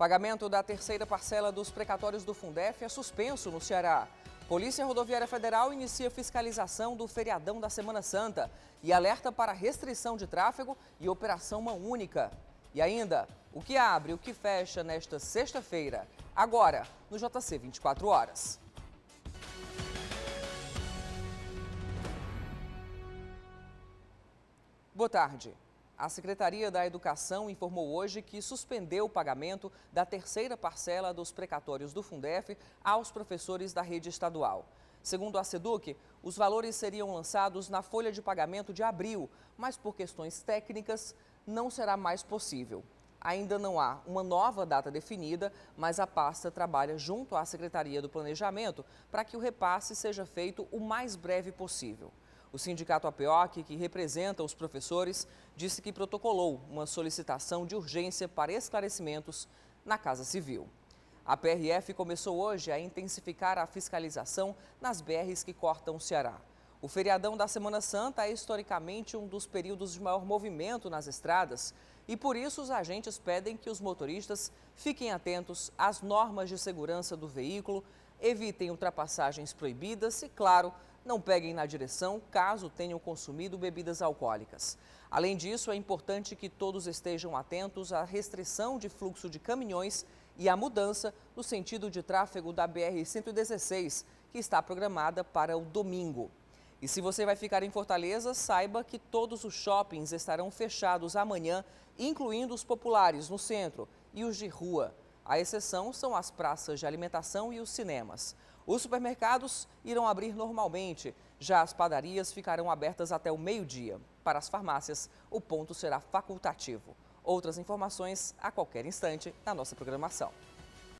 Pagamento da terceira parcela dos precatórios do Fundef é suspenso no Ceará. Polícia Rodoviária Federal inicia fiscalização do feriadão da Semana Santa e alerta para restrição de tráfego e operação mão única. E ainda, o que abre, o que fecha nesta sexta-feira, agora no JC 24 horas. Boa tarde. A Secretaria da Educação informou hoje que suspendeu o pagamento da terceira parcela dos precatórios do Fundef aos professores da rede estadual. Segundo a SEDUC, os valores seriam lançados na folha de pagamento de abril, mas por questões técnicas não será mais possível. Ainda não há uma nova data definida, mas a pasta trabalha junto à Secretaria do Planejamento para que o repasse seja feito o mais breve possível. O sindicato APOC, que representa os professores, disse que protocolou uma solicitação de urgência para esclarecimentos na Casa Civil. A PRF começou hoje a intensificar a fiscalização nas BRs que cortam o Ceará. O feriadão da Semana Santa é historicamente um dos períodos de maior movimento nas estradas e por isso os agentes pedem que os motoristas fiquem atentos às normas de segurança do veículo, evitem ultrapassagens proibidas e, claro, não peguem na direção caso tenham consumido bebidas alcoólicas. Além disso, é importante que todos estejam atentos à restrição de fluxo de caminhões e à mudança no sentido de tráfego da BR-116, que está programada para o domingo. E se você vai ficar em Fortaleza, saiba que todos os shoppings estarão fechados amanhã, incluindo os populares no centro e os de rua. A exceção são as praças de alimentação e os cinemas. Os supermercados irão abrir normalmente, já as padarias ficarão abertas até o meio-dia. Para as farmácias, o ponto será facultativo. Outras informações a qualquer instante na nossa programação.